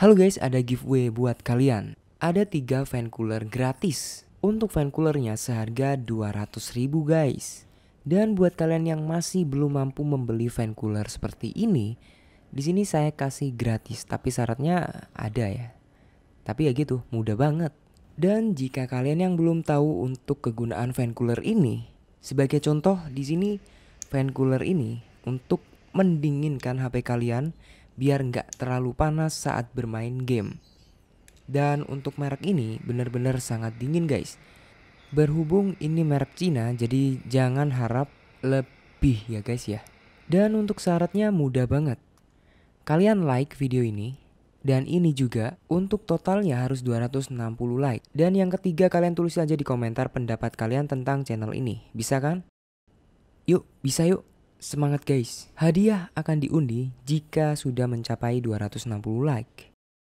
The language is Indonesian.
Halo guys, ada giveaway buat kalian. Ada 3 fan cooler gratis. Untuk fan coolernya seharga 200 ribu guys. Dan buat kalian yang masih belum mampu membeli fan cooler seperti ini, di sini saya kasih gratis, tapi syaratnya ada ya. Tapi ya gitu, mudah banget. Dan jika kalian yang belum tahu untuk kegunaan fan cooler ini, sebagai contoh di sini fan cooler ini untuk mendinginkan HP kalian biar nggak terlalu panas saat bermain game. Dan untuk merek ini benar-benar sangat dingin guys. Berhubung ini merek Cina jadi jangan harap lebih ya guys ya. Dan untuk syaratnya mudah banget. Kalian like video ini dan ini juga untuk totalnya harus 260 like. Dan yang ketiga kalian tulis aja di komentar pendapat kalian tentang channel ini. Bisa kan? Yuk, bisa yuk. Semangat guys, hadiah akan diundi jika sudah mencapai 260 like.